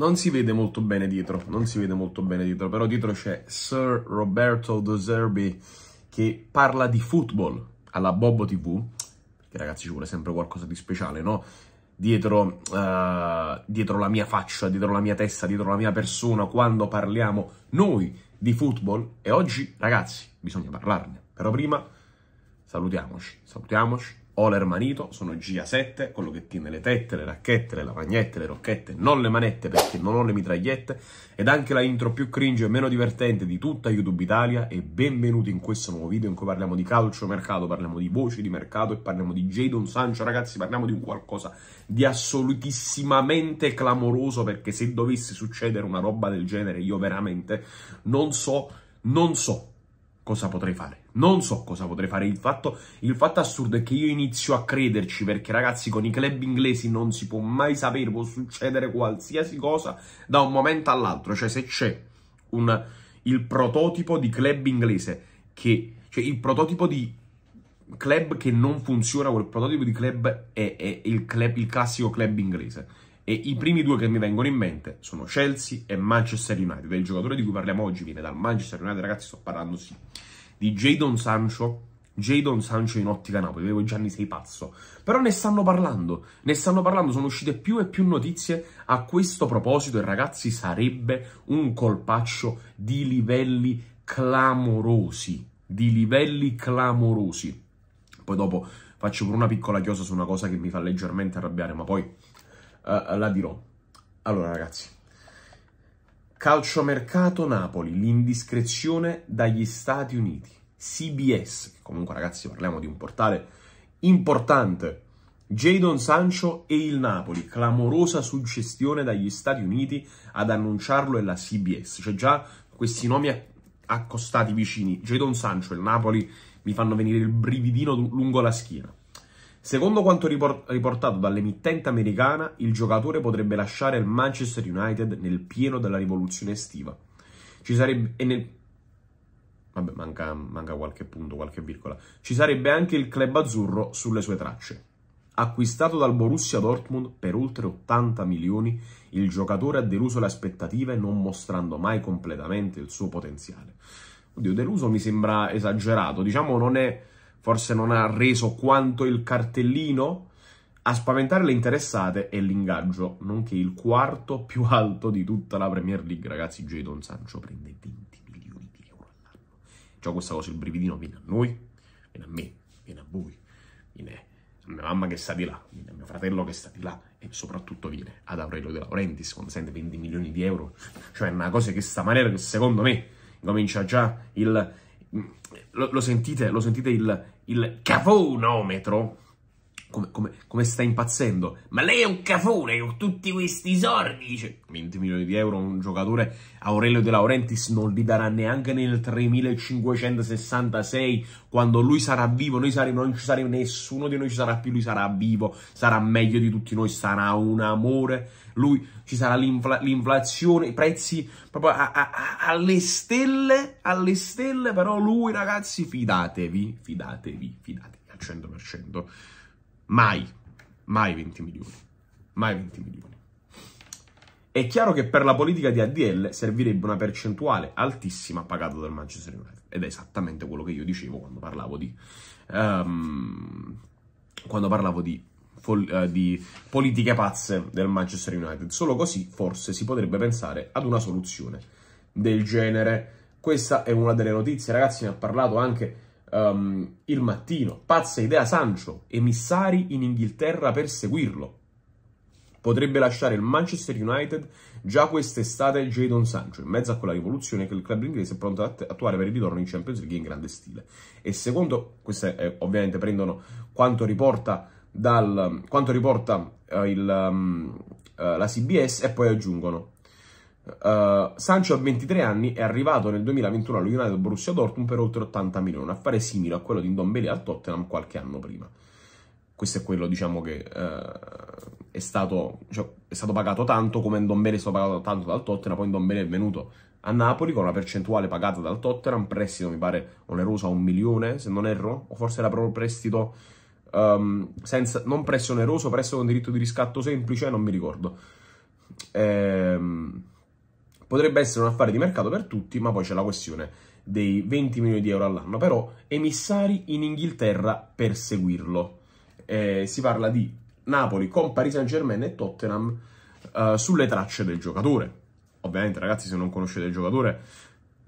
Non si vede molto bene dietro, non si vede molto bene dietro, però dietro c'è Sir Roberto Deserbi che parla di football alla Bobo TV, perché ragazzi ci vuole sempre qualcosa di speciale, no? Dietro, uh, dietro la mia faccia, dietro la mia testa, dietro la mia persona, quando parliamo noi di football. E oggi, ragazzi, bisogna parlarne. Però prima salutiamoci, salutiamoci Oler Marito sono GA7 quello che tiene le tette, le racchette, le lavagnette, le rocchette, non le manette perché non ho le mitragliette ed anche la intro più cringe e meno divertente di tutta YouTube Italia e benvenuti in questo nuovo video in cui parliamo di calcio, mercato, parliamo di voci di mercato e parliamo di Jadon Sancho ragazzi parliamo di qualcosa di assolutissimamente clamoroso perché se dovesse succedere una roba del genere io veramente non so, non so cosa potrei fare non so cosa potrei fare. Il fatto, il fatto, assurdo è che io inizio a crederci perché, ragazzi, con i club inglesi non si può mai sapere. Può succedere qualsiasi cosa da un momento all'altro. Cioè, se c'è un, il prototipo di club inglese che. Cioè, il prototipo di club che non funziona, quel prototipo di club è, è il, club, il classico club inglese. E i primi due che mi vengono in mente sono Chelsea e Manchester United. Il giocatore di cui parliamo oggi viene dal Manchester United, ragazzi, sto parlando sì di Jadon Sancho, Jadon Sancho in ottica Napoli, avevo Gianni sei pazzo, però ne stanno parlando, ne stanno parlando, sono uscite più e più notizie a questo proposito e ragazzi sarebbe un colpaccio di livelli clamorosi, di livelli clamorosi. Poi dopo faccio pure una piccola chiosa su una cosa che mi fa leggermente arrabbiare, ma poi uh, la dirò. Allora ragazzi, Calciomercato Napoli, l'indiscrezione dagli Stati Uniti. CBS, comunque ragazzi parliamo di un portale importante. Jadon Sancho e il Napoli, clamorosa suggestione dagli Stati Uniti ad annunciarlo è la CBS. Cioè già questi nomi accostati vicini, Jadon Sancho e il Napoli mi fanno venire il brividino lungo la schiena. Secondo quanto riportato dall'emittente americana, il giocatore potrebbe lasciare il Manchester United nel pieno della rivoluzione estiva. Ci sarebbe, e nel, Vabbè, manca, manca, qualche punto, qualche virgola. Ci sarebbe anche il club azzurro sulle sue tracce. Acquistato dal Borussia Dortmund per oltre 80 milioni, il giocatore ha deluso le aspettative non mostrando mai completamente il suo potenziale. Oddio, deluso mi sembra esagerato, diciamo non è forse non ha reso quanto il cartellino? A spaventare le interessate e l'ingaggio, nonché il quarto più alto di tutta la Premier League. Ragazzi, Jadon Sancho prende 20 milioni di euro all'anno. Cioè, questa cosa, il brividino viene a noi, viene a me, viene a voi, viene a mia mamma che sta di là, viene a mio fratello che sta di là e soprattutto viene ad Aurelio De Laurentiis quando sente 20 milioni di euro. Cioè, è una cosa che sta maniera secondo me comincia già il, lo, lo, sentite, lo sentite il, il cavonometro? come, come, come, sta impazzendo? Ma lei è un cafone con tutti questi sordi! Dice, 20 milioni di euro un giocatore Aurelio De Laurentiis non li darà neanche nel 3566 quando lui sarà vivo, noi saremo, non ci saremo, nessuno di noi ci sarà più, lui sarà vivo, sarà meglio di tutti noi, sarà un amore, lui ci sarà l'inflazione, i prezzi proprio a, a, a, alle stelle, alle stelle, però lui ragazzi fidatevi, fidatevi, fidatevi al 100%. Mai, mai 20 milioni. Mai 20 milioni. È chiaro che per la politica di ADL servirebbe una percentuale altissima pagata dal Manchester United. Ed è esattamente quello che io dicevo quando parlavo di... Um, quando parlavo di, uh, di politiche pazze del Manchester United. Solo così forse si potrebbe pensare ad una soluzione del genere. Questa è una delle notizie, ragazzi, ne ha parlato anche um, il mattino. Pazza idea Sancho, emissari in Inghilterra per seguirlo. Potrebbe lasciare il Manchester United già quest'estate Jadon Sancho, in mezzo a quella rivoluzione che il club inglese è pronto ad attuare per il ritorno in Champions League in grande stile. E secondo, queste eh, ovviamente prendono quanto riporta, dal, quanto riporta eh, il, um, eh, la CBS e poi aggiungono Uh, Sancho a 23 anni è arrivato nel 2021 allo United Borussia Dortmund per oltre 80 milioni, affare simile a quello di Dombele al Tottenham qualche anno prima. Questo è quello, diciamo, che uh, è, stato, cioè, è, stato, pagato tanto, come Dombele è stato pagato tanto dal Tottenham, poi Dombele è venuto a Napoli con una percentuale pagata dal Tottenham, prestito mi pare oneroso a un milione, se non erro, o forse era proprio prestito... Um, senza, non prestito oneroso, prestito con diritto di riscatto semplice, non mi ricordo. Ehm potrebbe essere un affare di mercato per tutti, ma poi c'è la questione dei 20 milioni di euro all'anno, però emissari in Inghilterra per seguirlo. Eh, si parla di Napoli con Paris Saint Germain e Tottenham eh, sulle tracce del giocatore. Ovviamente ragazzi se non conoscete il giocatore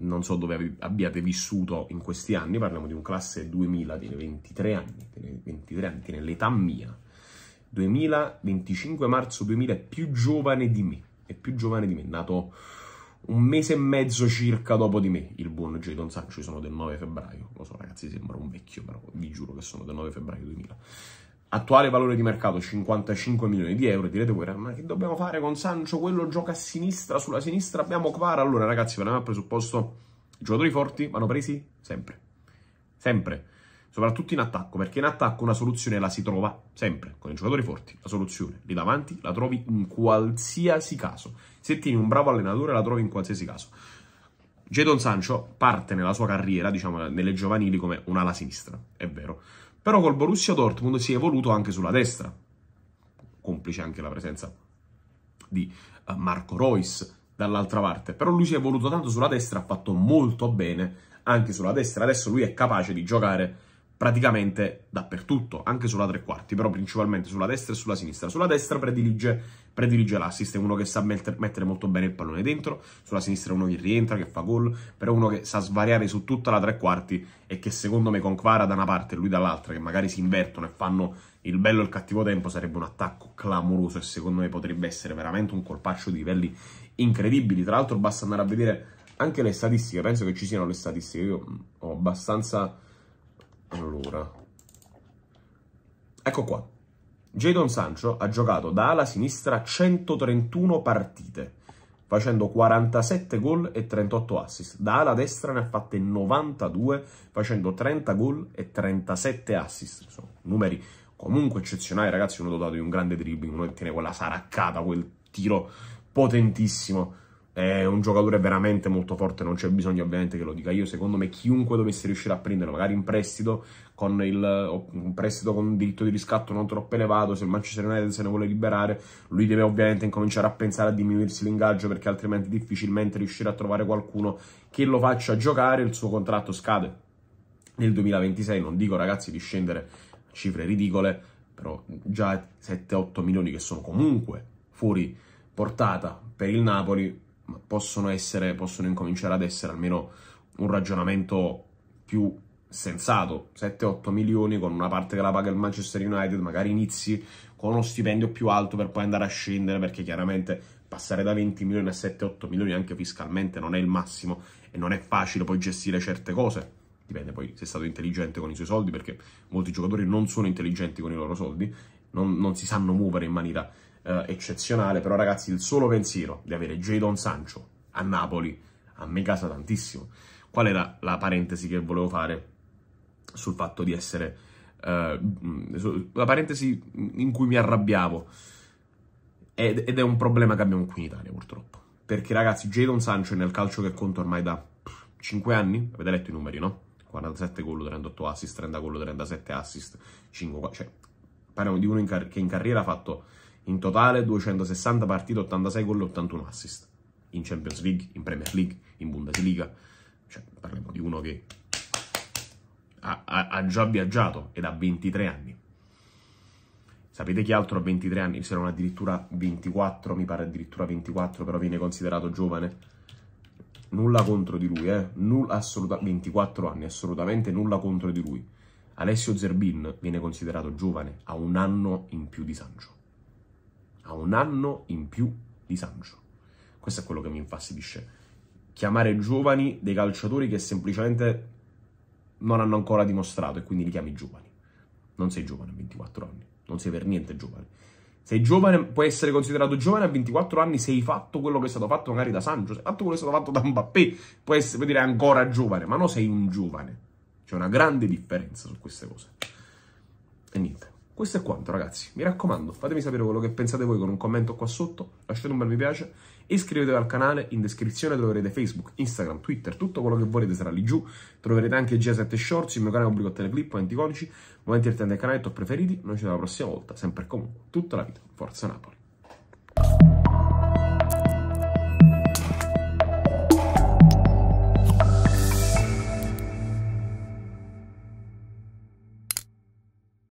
non so dove abbiate vissuto in questi anni, parliamo di un classe 2000, tiene 23 anni, tiene 23 anni, tiene l'età mia, 2000, 25 marzo 2000, è più giovane di me, è più giovane di me, è nato un mese e mezzo circa dopo di me, il buon Jadon Sancho, sono del 9 febbraio, lo so ragazzi, sembra un vecchio, però vi giuro che sono del 9 febbraio 2000. Attuale valore di mercato 55 milioni di euro, direte voi, ma che dobbiamo fare con Sancho? Quello gioca a sinistra, sulla sinistra abbiamo Kvara. Allora ragazzi, parliamo al presupposto, i giocatori forti vanno presi sempre, sempre, soprattutto in attacco, perché in attacco una soluzione la si trova sempre, con i giocatori forti, la soluzione lì davanti la trovi in qualsiasi caso se tieni un bravo allenatore la trovi in qualsiasi caso. Jadon Sancho parte nella sua carriera, diciamo, nelle giovanili come un'ala sinistra, è vero. Però col Borussia Dortmund si è evoluto anche sulla destra, complice anche la presenza di eh, Marco Royce dall'altra parte. Però lui si è evoluto tanto sulla destra, ha fatto molto bene anche sulla destra. Adesso lui è capace di giocare praticamente dappertutto, anche sulla tre quarti, però principalmente sulla destra e sulla sinistra. Sulla destra predilige, predilige l'assist, è uno che sa mettere molto bene il pallone dentro, sulla sinistra è uno che rientra, che fa gol, però è uno che sa svariare su tutta la tre quarti e che secondo me con Quara da una parte e lui dall'altra, che magari si invertono e fanno il bello e il cattivo tempo, sarebbe un attacco clamoroso e secondo me potrebbe essere veramente un colpaccio di livelli incredibili. Tra l'altro basta andare a vedere anche le statistiche, penso che ci siano le statistiche, io mm, ho abbastanza allora, ecco qua. Jadon Sancho ha giocato da ala sinistra 131 partite, facendo 47 gol e 38 assist. Da ala destra ne ha fatte 92, facendo 30 gol e 37 assist. Sono numeri comunque eccezionali, ragazzi. Uno dotato di un grande dribbling, uno che tiene quella saraccata, quel tiro potentissimo è un giocatore veramente molto forte, non c'è bisogno ovviamente che lo dica io, secondo me chiunque dovesse riuscire a prenderlo, magari in prestito, con il, un prestito con un diritto di riscatto non troppo elevato, se il Manchester United se ne vuole liberare, lui deve ovviamente incominciare a pensare a diminuirsi l'ingaggio perché altrimenti difficilmente riuscirà a trovare qualcuno che lo faccia giocare, il suo contratto scade nel 2026, non dico ragazzi di scendere a cifre ridicole, però già 7-8 milioni che sono comunque fuori portata per il Napoli possono, essere, possono incominciare ad essere almeno un ragionamento più sensato, 7-8 milioni con una parte che la paga il Manchester United, magari inizi con uno stipendio più alto per poi andare a scendere perché chiaramente passare da 20 milioni a 7-8 milioni anche fiscalmente non è il massimo e non è facile poi gestire certe cose. Dipende poi se è stato intelligente con i suoi soldi perché molti giocatori non sono intelligenti con i loro soldi, non, non si sanno muovere in maniera eh, eccezionale, però ragazzi il solo pensiero di avere Jadon Sancho a Napoli a me casa tantissimo. Qual era la parentesi che volevo fare sul fatto di essere... Eh, la parentesi in cui mi arrabbiavo ed, ed è un problema che abbiamo qui in Italia purtroppo. Perché ragazzi Jadon Sancho nel calcio che conta ormai da 5 anni, avete letto i numeri no? 47 gol, 38 assist, 30 gol, 37 assist, 5 cioè parliamo di uno in che in carriera ha fatto in totale 260 partite, 86 gol e 81 assist. In Champions League, in Premier League, in Bundesliga. Cioè, parliamo di uno che ha, ha, ha già viaggiato ed ha 23 anni. Sapete chi altro ha 23 anni? Se non addirittura 24, mi pare addirittura 24, però viene considerato giovane. Nulla contro di lui, eh. Nulla, assoluta, 24 anni, assolutamente nulla contro di lui. Alessio Zerbin viene considerato giovane, ha un anno in più di Sancho ha un anno in più di Sancho. Questo è quello che mi infastidisce. Chiamare giovani dei calciatori che semplicemente non hanno ancora dimostrato e quindi li chiami giovani. Non sei giovane a 24 anni, non sei per niente giovane. Sei giovane, puoi essere considerato giovane a 24 anni se hai fatto quello che è stato fatto magari da Sancho, se hai fatto quello che è stato fatto da Mbappé, puoi, essere, puoi dire ancora giovane, ma no, sei un giovane. C'è una grande differenza su queste cose. E niente. Questo è quanto ragazzi, mi raccomando fatemi sapere quello che pensate voi con un commento qua sotto, lasciate un bel mi piace, iscrivetevi al canale, in descrizione troverete Facebook, Instagram, Twitter, tutto quello che volete sarà lì giù, troverete anche G7 Shorts, il mio canale pubblico a teleclip, momenti codici, momenti divertenti del canale, top preferiti, noi ci vediamo la prossima volta, sempre e comunque, tutta la vita, forza Napoli!